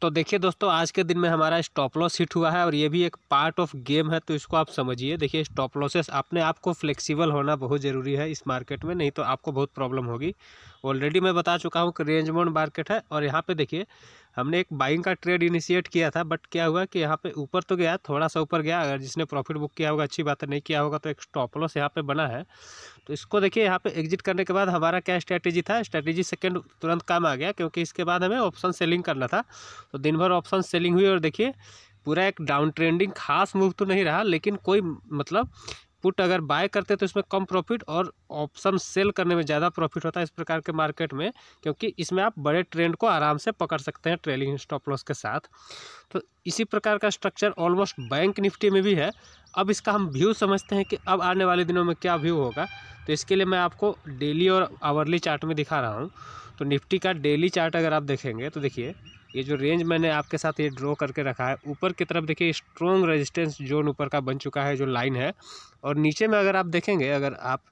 तो देखिए दोस्तों आज के दिन में हमारा स्टॉप लॉस हिट हुआ है और ये भी एक पार्ट ऑफ गेम है तो इसको आप समझिए देखिए स्टॉप लॉसेस अपने आप को फ्लेक्सिबल होना बहुत ज़रूरी है इस मार्केट में नहीं तो आपको बहुत प्रॉब्लम होगी ऑलरेडी मैं बता चुका हूँ कि रेंज मार्केट है और यहाँ पे देखिए हमने एक बाइंग का ट्रेड इनिशिएट किया था बट क्या हुआ कि यहाँ पे ऊपर तो गया थोड़ा सा ऊपर गया अगर जिसने प्रॉफिट बुक किया होगा अच्छी बात है नहीं किया होगा तो एक स्टॉप लॉस यहाँ पे बना है तो इसको देखिए यहाँ पे एग्जिट करने के बाद हमारा क्या स्ट्रैटेजी था स्ट्रैटेजी सेकेंड तुरंत काम आ गया क्योंकि इसके बाद हमें ऑप्शन सेलिंग करना था तो दिन भर ऑप्शन सेलिंग हुई और देखिए पूरा एक डाउन ट्रेंडिंग खास मूव तो नहीं रहा लेकिन कोई मतलब पुट अगर बाय करते हैं तो इसमें कम प्रॉफिट और ऑप्शन सेल करने में ज़्यादा प्रॉफिट होता है इस प्रकार के मार्केट में क्योंकि इसमें आप बड़े ट्रेंड को आराम से पकड़ सकते हैं ट्रेलिंग स्टॉप लॉस के साथ तो इसी प्रकार का स्ट्रक्चर ऑलमोस्ट बैंक निफ्टी में भी है अब इसका हम व्यू समझते हैं कि अब आने वाले दिनों में क्या व्यू होगा तो इसके लिए मैं आपको डेली और आवरली चार्ट में दिखा रहा हूँ तो निफ्टी का डेली चार्ट अगर आप देखेंगे तो देखिए ये जो रेंज मैंने आपके साथ ये ड्रॉ करके रखा है ऊपर की तरफ देखिए स्ट्रॉन्ग रेजिस्टेंस जोन ऊपर का बन चुका है जो लाइन है और नीचे में अगर आप देखेंगे अगर आप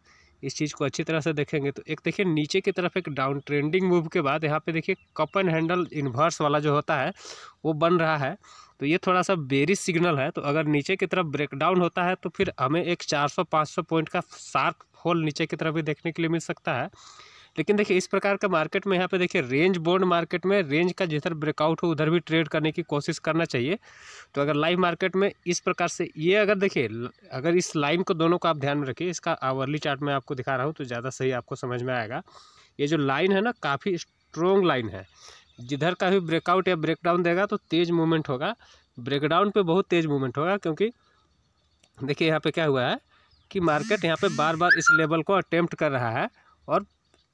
इस चीज़ को अच्छी तरह से देखेंगे तो एक देखिए नीचे की तरफ एक डाउन ट्रेंडिंग मूव के बाद यहाँ पे देखिए कप एंड हैंडल इन्वर्स वाला जो होता है वो बन रहा है तो ये थोड़ा सा बेरिस सिग्नल है तो अगर नीचे की तरफ ब्रेकडाउन होता है तो फिर हमें एक 400-500 पॉइंट का शार्क होल नीचे की तरफ भी देखने के लिए मिल सकता है लेकिन देखिए इस प्रकार का मार्केट में यहाँ पे देखिए रेंज बोर्ड मार्केट में रेंज का जिधर ब्रेकआउट हो उधर भी ट्रेड करने की कोशिश करना चाहिए तो अगर लाइव मार्केट में इस प्रकार से ये अगर देखिए अगर इस लाइन को दोनों को आप ध्यान में रखिए इसका आवर्ली चार्ट में आपको दिखा रहा हूँ तो ज़्यादा सही आपको समझ में आएगा ये जो लाइन है ना काफ़ी स्ट्रोंग लाइन है जिधर का भी ब्रेकआउट या ब्रेकडाउन देगा तो तेज़ मूवमेंट होगा ब्रेकडाउन पर बहुत तेज़ मूवमेंट होगा क्योंकि देखिए यहाँ पर क्या हुआ है कि मार्केट यहाँ पे बार बार इस लेवल को अटेम्प्ट कर रहा है और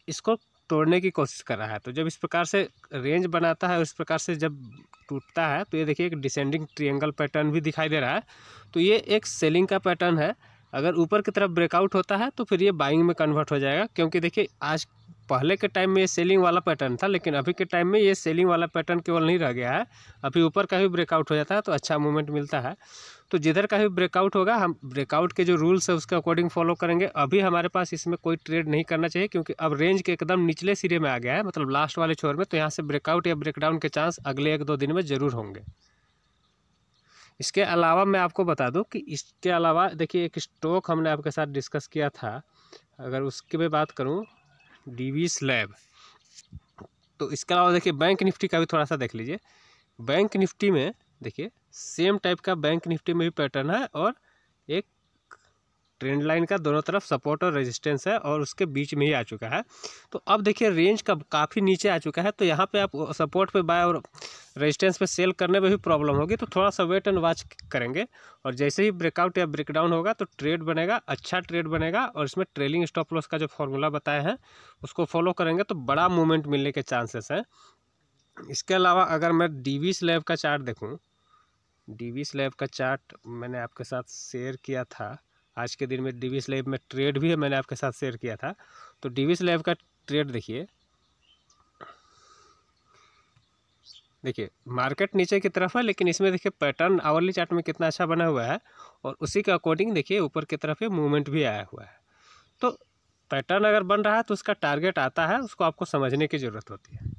इसको तोड़ने की कोशिश कर रहा है तो जब इस प्रकार से रेंज बनाता है इस प्रकार से जब टूटता है तो ये देखिए एक डिसेंडिंग ट्रिएंगल पैटर्न भी दिखाई दे रहा है तो ये एक सेलिंग का पैटर्न है अगर ऊपर की तरफ ब्रेकआउट होता है तो फिर ये बाइंग में कन्वर्ट हो जाएगा क्योंकि देखिए आज पहले के टाइम में ये सेलिंग वाला पैटर्न था लेकिन अभी के टाइम में ये सेलिंग वाला पैटर्न केवल नहीं रह गया है अभी ऊपर का भी ब्रेकआउट हो जाता है तो अच्छा मूवमेंट मिलता है तो जिधर का भी ब्रेकआउट होगा हम ब्रेकआउट के जो रूल्स है उसके अकॉर्डिंग फॉलो करेंगे अभी हमारे पास इसमें कोई ट्रेड नहीं करना चाहिए क्योंकि अब रेंज के एकदम निचले सिरे में आ गया है मतलब लास्ट वाले छोर में तो यहाँ से ब्रेकआउट या ब्रेकडाउन के चांस अगले एक दो दिन में ज़रूर होंगे इसके अलावा मैं आपको बता दूं कि इसके अलावा देखिए एक स्टॉक हमने आपके साथ डिस्कस किया था अगर उसकी मैं बात करूं डी स्लैब तो इसके अलावा देखिए बैंक निफ्टी का भी थोड़ा सा देख लीजिए बैंक निफ्टी में देखिए सेम टाइप का बैंक निफ्टी में भी पैटर्न है और एक ट्रेंड लाइन का दोनों तरफ सपोर्ट और रेजिस्टेंस है और उसके बीच में ही आ चुका है तो अब देखिए रेंज का काफ़ी नीचे आ चुका है तो यहाँ पे आप सपोर्ट पे बाय और रेजिस्टेंस पे सेल करने में भी प्रॉब्लम होगी तो थोड़ा सा वेट एंड वॉच करेंगे और जैसे ही ब्रेकआउट या ब्रेकडाउन होगा तो ट्रेड बनेगा अच्छा ट्रेड बनेगा और इसमें ट्रेलिंग स्टॉप लॉस का जो फॉर्मूला बताया है उसको फॉलो करेंगे तो बड़ा मूवमेंट मिलने के चांसेस हैं इसके अलावा अगर मैं डी स्लैब का चार्ट देखूँ डी स्लैब का चार्ट मैंने आपके साथ शेयर किया था आज के दिन में डिविस लाइव में ट्रेड भी है मैंने आपके साथ शेयर किया था तो डिविस लाइव का ट्रेड देखिए देखिए मार्केट नीचे की तरफ है लेकिन इसमें देखिए पैटर्न आवरली चार्ट में कितना अच्छा बना हुआ है और उसी के अकॉर्डिंग देखिए ऊपर की तरफ ये मूवमेंट भी आया हुआ है तो पैटर्न अगर बन रहा है तो उसका टारगेट आता है उसको आपको समझने की ज़रूरत होती है